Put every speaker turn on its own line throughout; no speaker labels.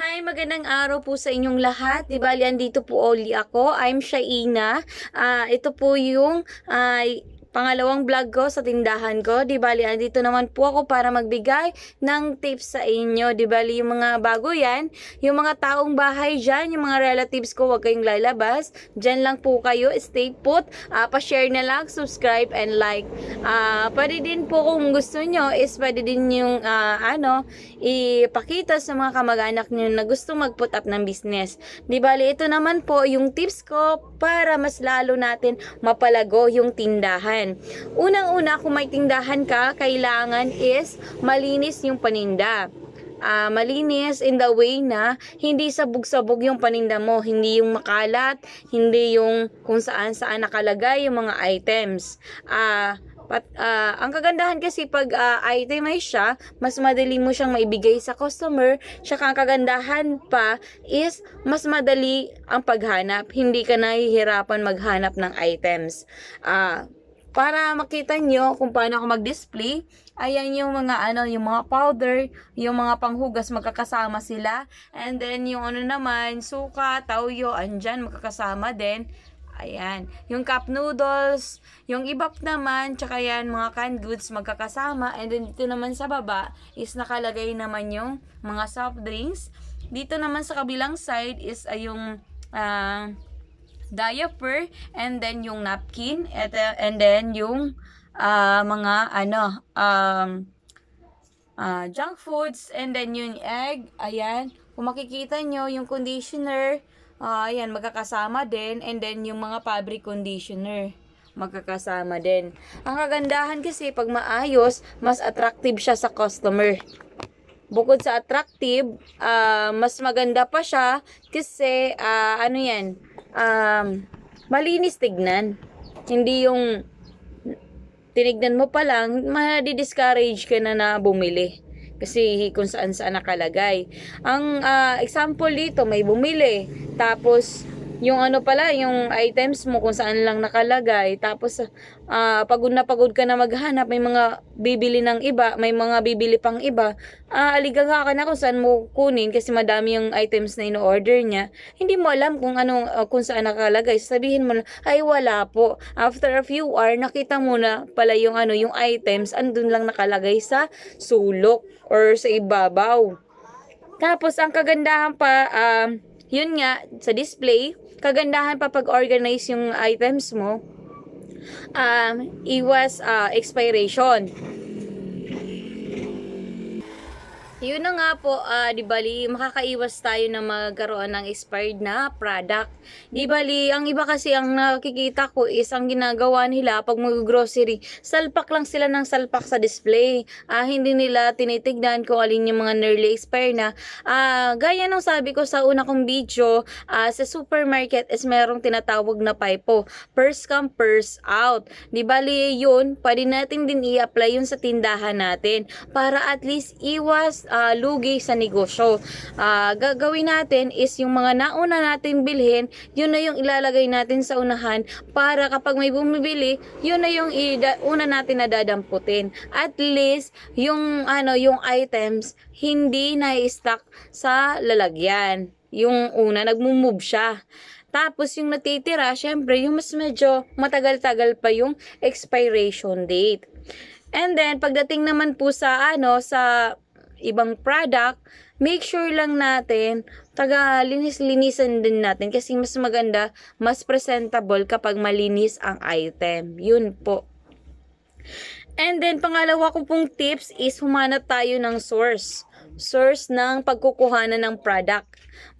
Hi, magandang araw po sa inyong lahat. Di bali, dito po Oli ako. I'm Shaina. Uh, ito po yung uh, Pangalawang vlog ko sa tindahan ko, di bali andito naman po ako para magbigay ng tips sa inyo. Di bali yung mga bago yan, yung mga taong bahay dyan, yung mga relatives ko, wag kayong lalabas. Dyan lang po kayo, stay put, uh, pa-share na lang, subscribe and like. Uh, pwede din po kung gusto nyo is pwede din yung uh, ano, ipakita sa mga kamag-anak nyo na gusto mag-put up ng business. Di bali ito naman po yung tips ko para mas lalo natin mapalago yung tindahan tindahan. Unang-una, kung may tindahan ka, kailangan is malinis yung paninda uh, malinis in the way na hindi sabog-sabog yung paninda mo, hindi yung makalat, hindi yung kung saan-saan nakalagay yung mga items. Ah, uh, Pat, uh, ang kagandahan kasi pag uh, ah, itemize siya, mas madali mo siyang maibigay sa customer. Tsaka ang kagandahan pa is mas madali ang paghanap. Hindi ka nahihirapan maghanap ng items. Uh, para makita nyo kung paano ako mag-display, ayan yung mga ano, yung mga powder, yung mga panghugas, magkakasama sila. And then yung ano naman, suka, tauyo, andyan, magkakasama din. Ayan. Yung cup noodles, yung ibap naman, tsaka yan, mga canned goods magkakasama. And then dito naman sa baba is nakalagay naman yung mga soft drinks. Dito naman sa kabilang side is uh, yung uh, diaper, and then yung napkin, et, and then yung uh, mga ano, um, uh, junk foods, and then yung egg, ayan. Kung makikita nyo, yung conditioner, uh, ayan, magkakasama din, and then yung mga fabric conditioner magkakasama din. Ang kagandahan kasi pag maayos, mas attractive siya sa customer bukod sa attractive, uh, mas maganda pa siya kasi uh, ano yan, um, malinis tignan. Hindi yung tinignan mo pa lang, ma-discourage ka na na bumili. Kasi kung saan saan nakalagay. Ang uh, example dito, may bumili. Tapos, yung ano pala, yung items mo kung saan lang nakalagay. Tapos, uh, pagod na pagod ka na maghanap, may mga bibili ng iba, may mga bibili pang iba. Uh, aligaga ka na kung saan mo kunin kasi madami yung items na in order niya. Hindi mo alam kung anong, uh, ah, kung saan nakalagay. Sabihin mo ay wala po. After a few hours, nakita mo na pala yung ano, yung items, andun lang nakalagay sa sulok or sa ibabaw. Tapos, ang kagandahan pa, uh, yun nga, sa display, kagandahan pa pag-organize yung items mo, um, iwas uh, expiration. Yun na nga po, uh, di bali, makakaiwas tayo na magkaroon ng expired na product. Di bali, ang iba kasi ang nakikita ko is ang ginagawa nila pag mag-grocery, salpak lang sila ng salpak sa display. Uh, hindi nila tinitignan kung alin yung mga nearly expired na. Uh, gaya nung sabi ko sa una kong video, uh, sa supermarket is merong tinatawag na PIPO. First come, first out. Di bali, yun, pwede natin din i-apply yun sa tindahan natin para at least iwas uh, uh, lugi sa negosyo. Uh, gagawin natin is yung mga nauna natin bilhin, yun na yung ilalagay natin sa unahan para kapag may bumibili, yun na yung una natin na dadamputin. At least, yung, ano, yung items, hindi na-stack sa lalagyan. Yung una, nagmo-move siya. Tapos yung natitira, syempre, yung mas medyo matagal-tagal pa yung expiration date. And then, pagdating naman po sa, ano, sa ibang product, make sure lang natin, taga linis-linisan din natin kasi mas maganda, mas presentable kapag malinis ang item. Yun po. And then, pangalawa ko pong tips is humanap tayo ng source source ng pagkukuhanan ng product.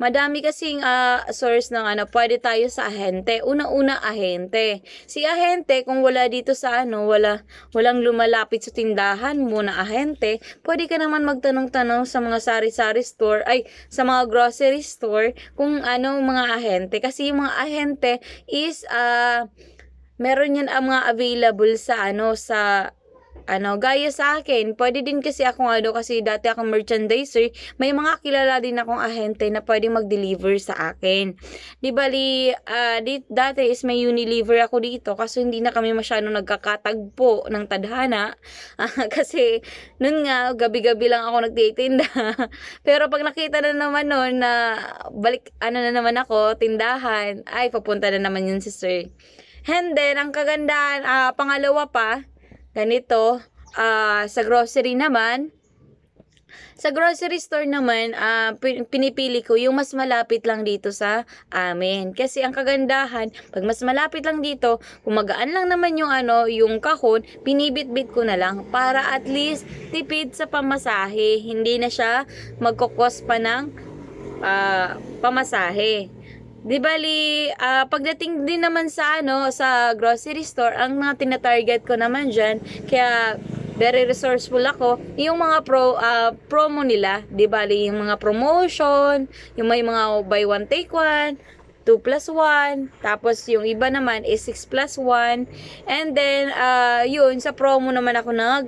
Madami kasing uh, source ng ano, pwede tayo sa ahente. Una-una ahente. Si ahente kung wala dito sa ano, wala walang lumalapit sa tindahan mo na ahente, pwede ka naman magtanong-tanong sa mga sari-sari store ay sa mga grocery store kung ano mga ahente kasi yung mga ahente is uh, meron yan ang mga available sa ano sa ano, gaya sa akin, pwede din kasi ako nga daw kasi dati akong merchandiser, may mga kilala din akong ahente na pwede mag-deliver sa akin. Di bali, uh, di, dati is may Unilever ako dito kaso hindi na kami masyado nagkakatagpo ng tadhana uh, kasi nun nga, gabi-gabi lang ako nagtitinda. Pero pag nakita na naman nun na balik, ano na naman ako, tindahan, ay, papunta na naman yun si sir. And then, ang kagandahan, uh, pangalawa pa, ganito. Uh, sa grocery naman, sa grocery store naman, uh, pinipili ko yung mas malapit lang dito sa amin. Kasi ang kagandahan, pag mas malapit lang dito, kumagaan lang naman yung ano, yung kahon, binibitbit ko na lang para at least tipid sa pamasahe. Hindi na siya magkukos pa ng uh, pamasahe. Di bali, uh, pagdating din naman sa ano sa grocery store, ang mga tina-target ko naman diyan, kaya very resourceful ako, yung mga pro uh, promo nila, di bali yung mga promotion, yung may mga buy one take one, 2 plus 1, tapos yung iba naman is 6 plus 1, and then, uh, yun, sa promo naman ako nag,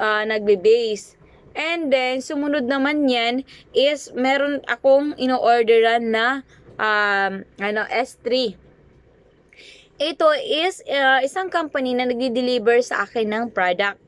uh, nagbe-base. And then, sumunod naman yan is meron akong ino-orderan na um, ano, S3. Ito is uh, isang company na nagdi-deliver sa akin ng product.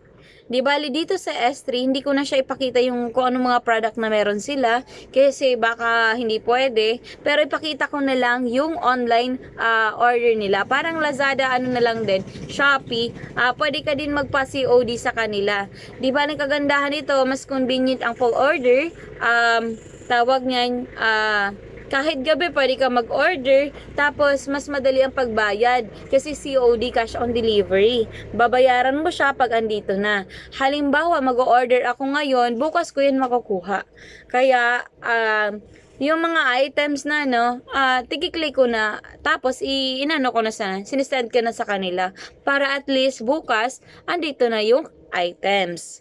Di bali dito sa S3, hindi ko na siya ipakita yung kung anong mga product na meron sila kasi baka hindi pwede. Pero ipakita ko na lang yung online uh, order nila. Parang Lazada, ano na lang din, Shopee, uh, pwede ka din magpa-COD sa kanila. Di ba ang kagandahan nito, mas convenient ang full order. Um, tawag niyan, ah... Uh, kahit gabi, pwede ka mag-order. Tapos, mas madali ang pagbayad. Kasi COD, cash on delivery. Babayaran mo siya pag andito na. Halimbawa, mag-order ako ngayon, bukas ko yun makukuha. Kaya, uh, yung mga items na no, uh, ah, tikiklik ko na tapos i inano ko na sa sinisend ko na sa kanila para at least bukas andito na yung items.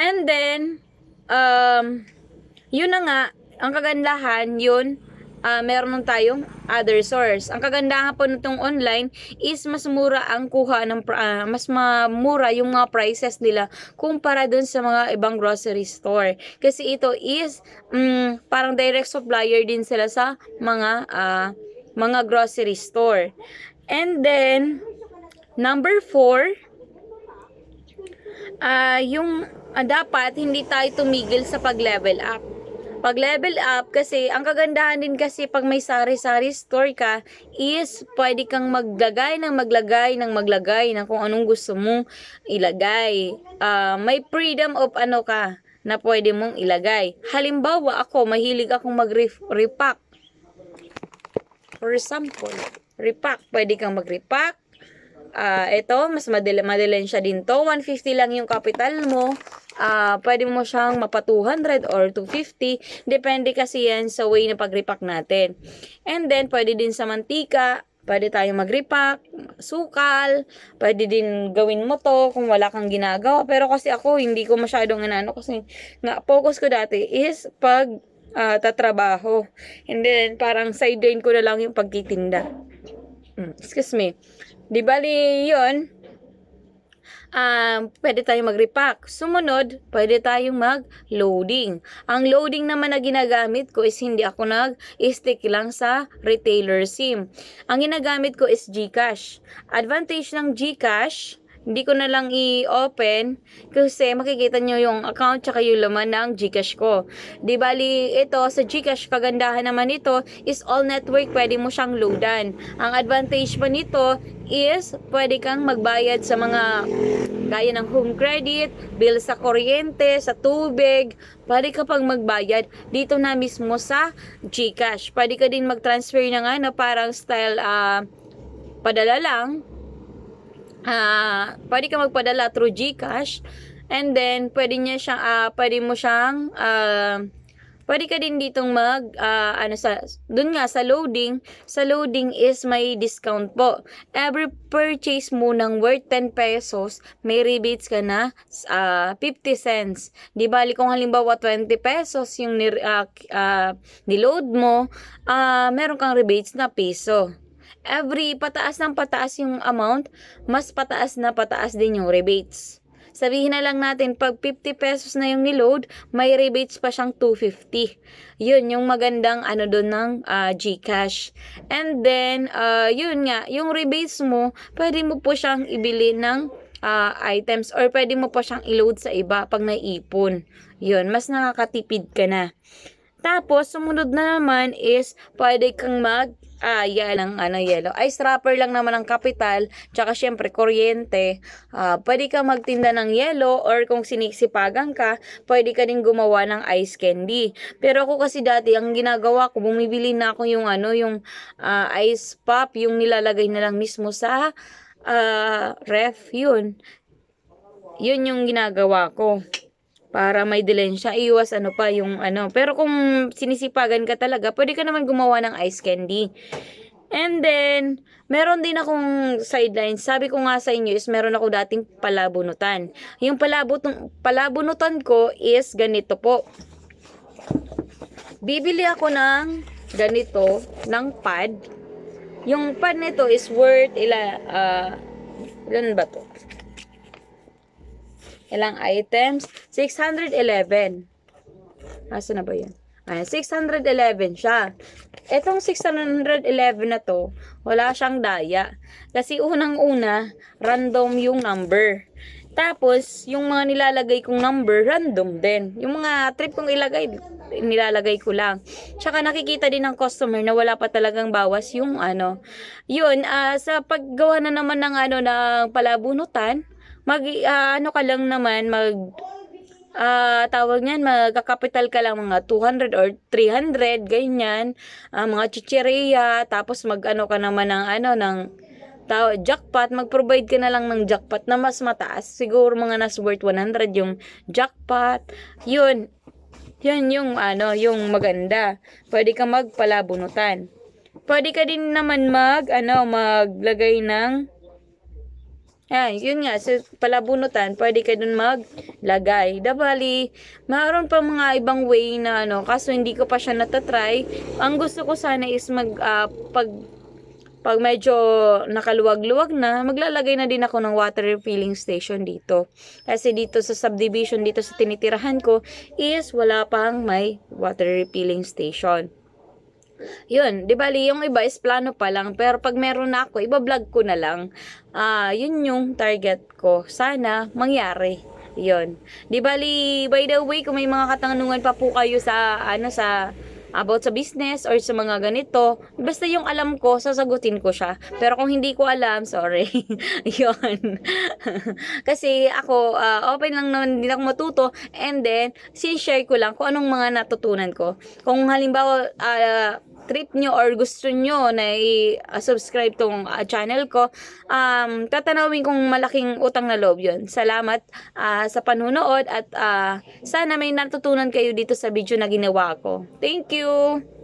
And then um yun na nga ang kagandahan yun, uh, meron tayong other source. Ang kagandahan po nitong online is mas mura ang kuha ng uh, mas mura yung mga prices nila kumpara dun sa mga ibang grocery store. Kasi ito is um, parang direct supplier din sila sa mga uh, mga grocery store. And then number 4 uh, yung uh, dapat hindi tayo tumigil sa pag-level up pag level up, kasi ang kagandahan din kasi pag may sari-sari store ka, is pwede kang maglagay ng maglagay ng maglagay ng kung anong gusto mong ilagay. Uh, may freedom of ano ka na pwede mong ilagay. Halimbawa ako, mahilig akong mag-repack. For example, repack. Pwede kang mag-repack. Uh, ah, ito, mas madali, madali siya din to. 150 lang yung capital mo uh, pwede mo siyang mapa 200 or 250. Depende kasi yan sa way na pagripak natin. And then, pwede din sa mantika. Pwede tayong magripak, sukal, pwede din gawin mo to kung wala kang ginagawa. Pero kasi ako, hindi ko masyadong inano kasi nga, focus ko dati is pag uh, tatrabaho. And then, parang sideline ko na lang yung pagtitinda. Hmm, excuse me. Di bali, yun um, pwede tayong mag-repack. Sumunod, pwede tayong mag-loading. Ang loading naman na ginagamit ko is hindi ako nag-stick lang sa retailer SIM. Ang ginagamit ko is GCash. Advantage ng GCash, hindi ko na lang i-open kasi makikita nyo yung account tsaka yung laman ng Gcash ko. Di bali, ito sa Gcash, kagandahan naman ito is all network, pwede mo siyang loadan. Ang advantage pa nito is pwede kang magbayad sa mga gaya ng home credit, bill sa kuryente, sa tubig, pwede ka pang magbayad dito na mismo sa GCash. Pwede ka din mag-transfer na nga na parang style uh, padala lang uh, pwede ka magpadala through GCash and then pwede niya siyang uh, ah, pwede mo siyang uh, pwede ka din ditong mag uh, ano sa doon nga sa loading sa loading is may discount po every purchase mo ng worth 10 pesos may rebates ka na uh, 50 cents di bali kung halimbawa 20 pesos yung nir, uh, uh, niload mo uh, meron kang rebates na piso every pataas ng pataas yung amount, mas pataas na pataas din yung rebates. Sabihin na lang natin, pag 50 pesos na yung niload, may rebates pa siyang 250. Yun, yung magandang ano doon ng uh, GCash. And then, uh, yun nga, yung rebates mo, pwede mo po siyang ibili ng uh, items or pwede mo po siyang i-load sa iba pag naipon. Yun, mas nakakatipid ka na. Tapos, sumunod na naman is pwede kang mag ah, ng ano, yellow. Ice wrapper lang naman ang kapital. Tsaka syempre, kuryente. Ah, pwede ka magtinda ng yellow or kung sinisipagan ka, pwede ka din gumawa ng ice candy. Pero ako kasi dati, ang ginagawa ko, bumibili na ako yung ano, yung ah, ice pop, yung nilalagay na lang mismo sa ah, ref. Yun. Yun yung ginagawa ko para may delensya, iwas ano pa yung ano. Pero kung sinisipagan ka talaga, pwede ka naman gumawa ng ice candy. And then, meron din akong sidelines. Sabi ko nga sa inyo is meron ako dating palabunutan. Yung palabutong, palabunutan ko is ganito po. Bibili ako ng ganito, ng pad. Yung pad nito is worth ila, uh, ilan ba to? Ilang items? 611. Asa na ba yan? Ayan, 611 siya. Itong 611 na to, wala siyang daya. Kasi unang-una, random yung number. Tapos, yung mga nilalagay kong number, random din. Yung mga trip kong ilagay, nilalagay ko lang. Tsaka nakikita din ng customer na wala pa talagang bawas yung ano. Yun, uh, sa paggawa na naman ng ano ng palabunutan, mag uh, ano ka lang naman mag uh, tawag niyan, magkakapital ka lang mga 200 or 300, ganyan, uh, mga chicheria, tapos mag-ano ka naman ng ano, ng tao, jackpot, mag-provide ka na lang ng jackpot na mas mataas, siguro mga nas worth 100 yung jackpot, yun, yun yung ano, yung maganda, pwede ka magpalabunutan. Pwede ka din naman mag, ano, maglagay ng ay, yun nga, sa palabunutan, pwede ka dun maglagay. Dabali, mayroon pa mga ibang way na ano, kaso hindi ko pa siya natatry. Ang gusto ko sana is mag, uh, pag, pag medyo nakaluwag-luwag na, maglalagay na din ako ng water refilling station dito. Kasi dito sa subdivision, dito sa tinitirahan ko, is wala pang may water refilling station. Yun, di bali, yung iba is plano pa lang. Pero pag meron na ako, iba-vlog ko na lang. Uh, yun yung target ko. Sana mangyari. Yun. Di bali, by the way, kung may mga katanungan pa po kayo sa, ano, sa about sa business or sa mga ganito, basta yung alam ko, sasagutin ko siya. Pero kung hindi ko alam, sorry. yon Kasi ako, uh, open lang naman, hindi ako matuto. And then, sinishare ko lang kung anong mga natutunan ko. Kung halimbawa, uh, trip nyo or gusto nyo na i-subscribe tong uh, channel ko, um, tatanawin kong malaking utang na loob yun. Salamat uh, sa panunood at uh, sana may natutunan kayo dito sa video na ginawa ko. Thank you!